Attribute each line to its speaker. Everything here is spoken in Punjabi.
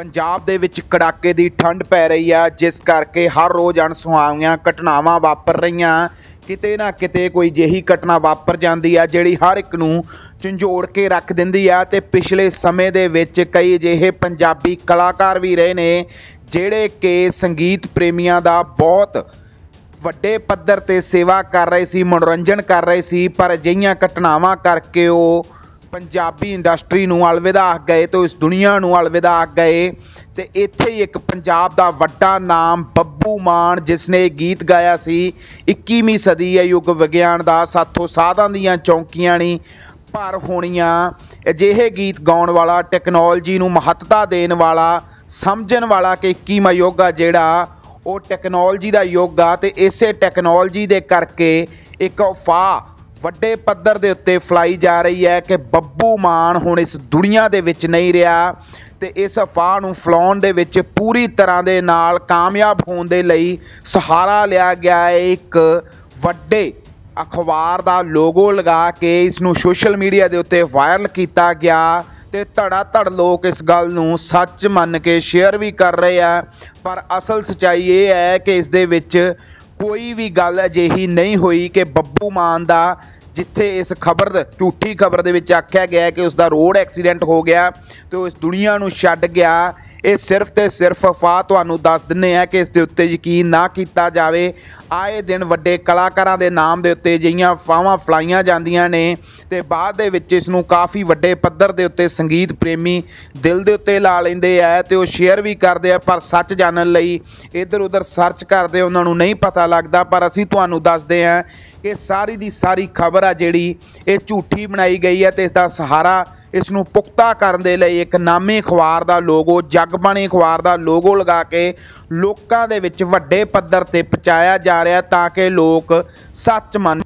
Speaker 1: ਪੰਜਾਬ ਦੇ ਵਿੱਚ ਕੜਾਕੇ ਦੀ ਠੰਡ ਪੈ ਰਹੀ ਆ ਜਿਸ ਕਰਕੇ ਹਰ ਰੋਜ਼ ਅਣਸੁਹਾਵੀਆਂ ਘਟਨਾਵਾਂ ਵਾਪਰ ਰਹੀਆਂ ਕਿਤੇ ਨਾ ਕਿਤੇ ਕੋਈ ਜਿਹੀ ਘਟਨਾ ਵਾਪਰ ਜਾਂਦੀ ਆ ਜਿਹੜੀ ਹਰ ਇੱਕ ਨੂੰ ਝੰਜੋੜ ਕੇ ਰੱਖ ਦਿੰਦੀ ਆ ਤੇ ਪਿਛਲੇ ਸਮੇਂ ਦੇ ਵਿੱਚ ਕਈ ਅਜਿਹੇ ਪੰਜਾਬੀ ਕਲਾਕਾਰ ਵੀ ਰਹੇ ਨੇ ਜਿਹੜੇ ਕਿ ਸੰਗੀਤ ਪ੍ਰੇਮੀਆਂ ਦਾ ਬਹੁਤ ਵੱਡੇ ਪੱਧਰ ਤੇ ਸੇਵਾ ਕਰ ਰਹੇ ਸੀ ਮਨੋਰੰਜਨ ਕਰ ਰਹੇ ਸੀ ਪਰ ਅਜਿਹੀਆਂ ਘਟਨਾਵਾਂ ਕਰਕੇ ਉਹ ਪੰਜਾਬੀ ਇੰਡਸਟਰੀ ਨੂੰ ਅਲਵਿਦਾ ਆਖ ਗਏ ਤੇ ਇਸ ਦੁਨੀਆ ਨੂੰ ਅਲਵਿਦਾ ਆਖ ਗਏ ਤੇ ਇੱਥੇ ਹੀ ਇੱਕ ਪੰਜਾਬ ਦਾ ਵੱਡਾ ਨਾਮ ਬੱਬੂ ਮਾਨ ਜਿਸ ਨੇ ਗੀਤ ਗਾਇਆ ਸੀ 21ਵੀਂ ਸਦੀ ਹੈ ਯੁੱਗ ਵਿਗਿਆਨ ਦਾ ਸਾਥੋਂ ਸਾਧਾਂ ਦੀਆਂ ਚੌਂਕੀਆਂ ਨਹੀਂ ਭਰ ਹੋਣੀਆਂ ਅਜਿਹੇ ਗੀਤ ਗਾਉਣ ਵਾਲਾ ਟੈਕਨੋਲੋਜੀ ਨੂੰ ਮਹੱਤਤਾ ਦੇਣ ਵਾਲਾ ਸਮਝਣ ਵਾਲਾ ਕਿ 21ਵਾਂ ਯੁੱਗ ਆ ਜਿਹੜਾ ਉਹ ਟੈਕਨੋਲੋਜੀ ਦਾ ਯੁੱਗ ਆ ਤੇ ਇਸੇ ਟੈਕਨੋਲੋਜੀ ਦੇ ਕਰਕੇ ਇੱਕ ਫਾ ਵੱਡੇ ਪੱਧਰ ਦੇ ਉੱਤੇ ਫਲਾਈ ਜਾ ਰਹੀ ਹੈ ਕਿ ਬੱਬੂ ਮਾਨ ਹੁਣ ਇਸ ਦੁਨੀਆ ਦੇ ਵਿੱਚ ਨਹੀਂ ਰਿਹਾ ਤੇ ਇਸ ਅਫਾਹ ਨੂੰ ਫਲਾਉਣ ਦੇ ਵਿੱਚ ਪੂਰੀ ਤਰ੍ਹਾਂ ਦੇ ਨਾਲ ਕਾਮਯਾਬ ਹੋਣ ਦੇ ਲਈ ਸਹਾਰਾ ਲਿਆ ਗਿਆ ਹੈ ਇੱਕ ਵੱਡੇ ਅਖਬਾਰ ਦਾ ਲੋਗੋ ਲਗਾ ਕੇ ਇਸ ਨੂੰ ਸੋਸ਼ਲ ਮੀਡੀਆ ਦੇ ਉੱਤੇ ਵਾਇਰਲ ਕੀਤਾ ਗਿਆ ਤੇ ਧੜਾ ਧੜ ਲੋਕ ਇਸ ਗੱਲ ਨੂੰ ਸੱਚ ਮੰਨ ਕੇ ਸ਼ੇਅਰ ਵੀ ਕਰ ਰਹੇ ਆ ਪਰ ਅਸਲ ਸਚਾਈ ਇਹ ਹੈ ਕਿ ਇਸ ਦੇ ਵਿੱਚ ਕੋਈ ਵੀ ਗੱਲ ਅਜਿਹੀ ਨਹੀਂ ਹੋਈ ਕਿ ਬੱਬੂ ਮਾਨ ਦਾ ਜਿੱਥੇ ਇਸ ਖਬਰ ਝੂਠੀ ਖਬਰ ਦੇ ਵਿੱਚ ਆਖਿਆ ਗਿਆ ਕਿ ਉਸ ਦਾ ਰੋਡ ਐਕਸੀਡੈਂਟ ਹੋ ਗਿਆ ਤੇ ਉਹ ਇਸ ਦੁਨੀਆ ਨੂੰ ਛੱਡ ਗਿਆ ਇਹ ਸਿਰਫ ਤੇ ਸਿਰਫ ਅਫਵਾਹ ਤੁਹਾਨੂੰ ਦੱਸ ਦਿੰਨੇ ਆ ਕਿ ਇਸ ਦੇ ਉੱਤੇ ਯਕੀਨ ਨਾ ਕੀਤਾ ਜਾਵੇ ਆਏ ਦਿਨ ਵੱਡੇ ਕਲਾਕਾਰਾਂ ਦੇ ਨਾਮ ਦੇ ਉੱਤੇ ਜਈਆਂ ਫਾਵਾਂ ਫਲਾਈਆਂ ਜਾਂਦੀਆਂ ਨੇ ਤੇ ਬਾਅਦ ਦੇ ਵਿੱਚ ਇਸ ਨੂੰ ਕਾਫੀ ਵੱਡੇ ਪੱਧਰ ਦੇ ਉੱਤੇ ਸੰਗੀਤ ਪ੍ਰੇਮੀ ਦਿਲ ਦੇ ਉੱਤੇ ਲਾ ਲੈਂਦੇ ਆ ਤੇ ਉਹ ਸ਼ੇਅਰ ਵੀ ਕਰਦੇ ਆ ਪਰ ਸੱਚ ਜਾਣਨ ਲਈ ਇੱਧਰ ਉੱਧਰ ਸਰਚ ਕਰਦੇ ਉਹਨਾਂ ਨੂੰ ਨਹੀਂ ਪਤਾ ਲੱਗਦਾ ਪਰ ਅਸੀਂ ਤੁਹਾਨੂੰ ਦੱਸਦੇ ਆ ਕਿ ਸਾਰੀ ਦੀ ਸਾਰੀ ਖਬਰ ਆ ਜਿਹੜੀ ਇਹ ਝੂਠੀ ਬਣਾਈ ਗਈ ਹੈ ਤੇ ਇਸ ਦਾ ਸਹਾਰਾ ਇਸ ਨੂੰ ਪੁਖਤਾ ਕਰਨ ਦੇ ਲਈ ਇੱਕ ਨਾਮੇ ਅਖਬਾਰ ਦਾ ਲੋਗੋ ਜਗਬਾਣੀ ਅਖਬਾਰ ਦਾ ਲੋਗੋ ਲਗਾ ਕੇ ਲੋਕਾਂ ਦੇ ਵਿੱਚ ਵੱਡੇ ਪੱਧਰ ਤੇ ਪਹੁੰਚਾਇਆ ਜਾ ਰਿਹਾ ਤਾਂ ਕਿ ਲੋਕ ਸੱਚ ਮੰਨ